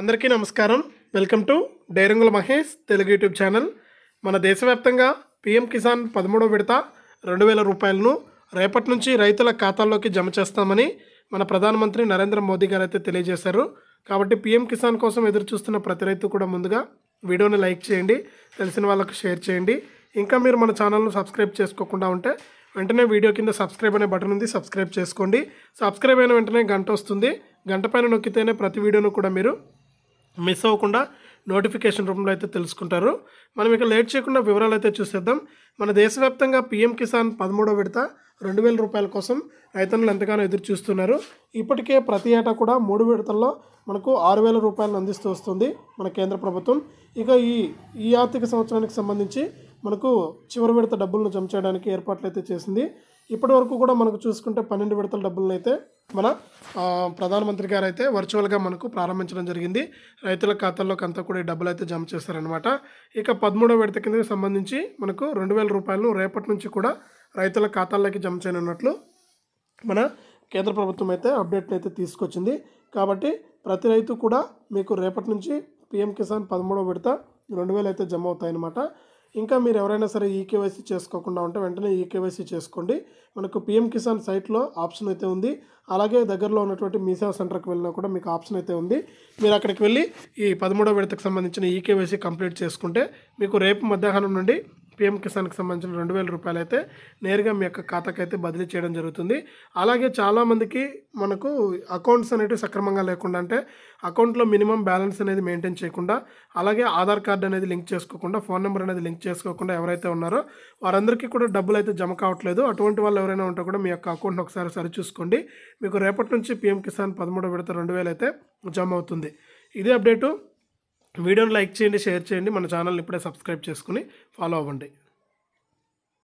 అందరికీ నమస్కారం welcome to డైరంగుల మహేష్ తెలుగు యూట్యూబ్ ఛానల్ మన దేశవ్యాప్తంగా పీఎం కిసాన్ పదమూడవ విడత రెండు వేల రూపాయలను రేపటి నుంచి రైతుల ఖాతాల్లోకి జమ చేస్తామని మన ప్రధానమంత్రి నరేంద్ర మోదీ గారు అయితే తెలియజేశారు కాబట్టి పీఎం కిసాన్ కోసం ఎదురు చూస్తున్న ప్రతి రైతు కూడా ముందుగా వీడియోని లైక్ చేయండి తెలిసిన వాళ్ళకు షేర్ చేయండి ఇంకా మీరు మన ఛానల్ను సబ్స్క్రైబ్ చేసుకోకుండా ఉంటే వెంటనే వీడియో కింద సబ్స్క్రైబ్ అనే బటన్ ఉంది సబ్స్క్రైబ్ చేసుకోండి సబ్స్క్రైబ్ అయిన వెంటనే గంట వస్తుంది గంట పైన నొక్కితేనే ప్రతి వీడియోను కూడా మీరు మిస్ అవ్వకుండా నోటిఫికేషన్ రూపంలో అయితే తెలుసుకుంటారు మనం ఇక లేట్ చేయకుండా వివరాలు అయితే చూసేద్దాం మన దేశవ్యాప్తంగా పీఎం కిసాన్ పదమూడో విడత రెండు వేల రూపాయల కోసం రైతన్నులు ఎంతగానో ఎదురు చూస్తున్నారు ఇప్పటికే ప్రతి ఏటా కూడా మూడు విడతల్లో మనకు ఆరు వేల రూపాయలను అందిస్తూ వస్తుంది మన కేంద్ర ప్రభుత్వం ఇక ఈ ఈ ఆర్థిక సంవత్సరానికి సంబంధించి మనకు చివరి విడత డబ్బులను జమ చేయడానికి ఏర్పాట్లు అయితే చేసింది ఇప్పటి వరకు కూడా మనకు చూసుకుంటే పన్నెండు విడతల డబ్బులను అయితే మన ప్రధానమంత్రి గారు అయితే వర్చువల్గా మనకు ప్రారంభించడం జరిగింది రైతుల ఖాతాల్లోకి అంతా కూడా ఈ డబ్బులు అయితే జమ చేస్తారనమాట ఇక పదమూడవ విడత కింద సంబంధించి మనకు రెండు వేల రూపాయలను రేపటి నుంచి కూడా రైతుల ఖాతాల్లోకి జమ చేయనున్నట్లు మన కేంద్ర ప్రభుత్వం అయితే అప్డేట్ని అయితే తీసుకొచ్చింది కాబట్టి ప్రతి రైతు కూడా మీకు రేపటి నుంచి పిఎం కిసాన్ పదమూడవ విడత రెండు వేలు అయితే జమ అవుతాయన్నమాట ఇంకా మీరు ఎవరైనా సరే ఈకేవైసీ చేసుకోకుండా ఉంటే వెంటనే ఈకేవైసీ చేసుకోండి మనకు పిఎం కిసాన్ సైట్లో ఆప్షన్ అయితే ఉంది అలాగే దగ్గరలో ఉన్నటువంటి మీ సేవ సెంటర్కి వెళ్ళినా కూడా మీకు ఆప్షన్ అయితే ఉంది మీరు అక్కడికి వెళ్ళి ఈ పదమూడో విడతకు సంబంధించిన ఈకేవైసీ కంప్లీట్ చేసుకుంటే మీకు రేపు మధ్యాహ్నం నుండి పీఎం కిసాన్కి సంబంధించిన రెండు వేల రూపాయలు అయితే నేరుగా మీ యొక్క ఖాతాకైతే బదిలీ చేయడం జరుగుతుంది అలాగే చాలామందికి మనకు అకౌంట్స్ అనేవి సక్రమంగా లేకుండా అంటే అకౌంట్లో మినిమం బ్యాలెన్స్ అనేది మెయింటైన్ చేయకుండా అలాగే ఆధార్ కార్డు అనేది లింక్ చేసుకోకుండా ఫోన్ నెంబర్ అనేది లింక్ చేసుకోకుండా ఎవరైతే ఉన్నారో వారందరికీ కూడా డబ్బులు అయితే జమ కావట్లేదు అటువంటి వాళ్ళు ఎవరైనా ఉంటే కూడా మీ యొక్క అకౌంట్ని ఒకసారి సరిచూసుకోండి మీకు రేపటి నుంచి పీఎం కిసాన్ పదమూడో విడత రెండు వేలు అయితే జమ అవుతుంది ఇదే అప్డేటు వీడియోని లైక్ చేయండి షేర్ చేయండి మన ఛానల్ని ఇప్పుడే సబ్స్క్రైబ్ చేసుకుని ఫాలో అవ్వండి